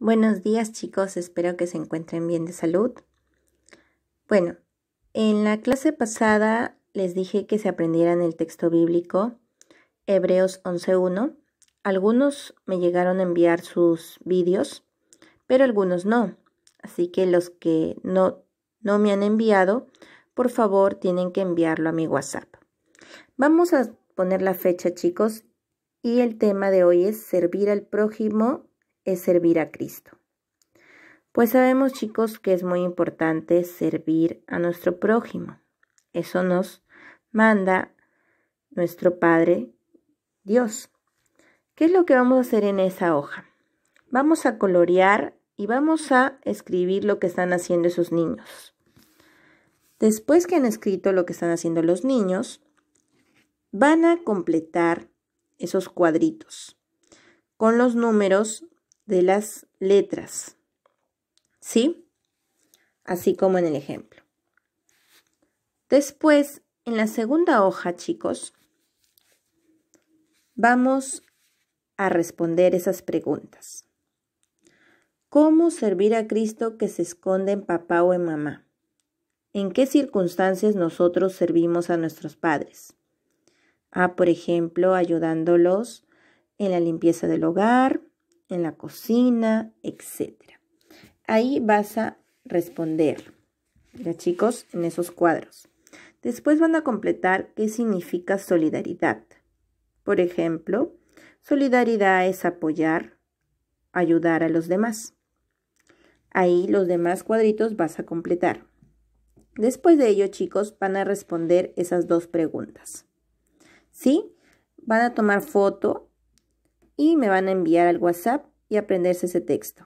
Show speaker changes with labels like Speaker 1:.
Speaker 1: Buenos días chicos, espero que se encuentren bien de salud. Bueno, en la clase pasada les dije que se aprendieran el texto bíblico Hebreos 11.1. Algunos me llegaron a enviar sus vídeos, pero algunos no. Así que los que no, no me han enviado, por favor tienen que enviarlo a mi WhatsApp. Vamos a poner la fecha chicos y el tema de hoy es servir al prójimo es servir a Cristo. Pues sabemos chicos que es muy importante servir a nuestro prójimo. Eso nos manda nuestro Padre Dios. ¿Qué es lo que vamos a hacer en esa hoja? Vamos a colorear y vamos a escribir lo que están haciendo esos niños. Después que han escrito lo que están haciendo los niños, van a completar esos cuadritos con los números de las letras. ¿Sí? Así como en el ejemplo. Después, en la segunda hoja, chicos, vamos a responder esas preguntas. ¿Cómo servir a Cristo que se esconde en papá o en mamá? ¿En qué circunstancias nosotros servimos a nuestros padres? Ah, por ejemplo, ayudándolos en la limpieza del hogar, en la cocina, etcétera. Ahí vas a responder, ya chicos, en esos cuadros. Después van a completar qué significa solidaridad. Por ejemplo, solidaridad es apoyar, ayudar a los demás. Ahí los demás cuadritos vas a completar. Después de ello, chicos, van a responder esas dos preguntas. ¿Sí? Van a tomar foto y me van a enviar al WhatsApp y aprenderse ese texto.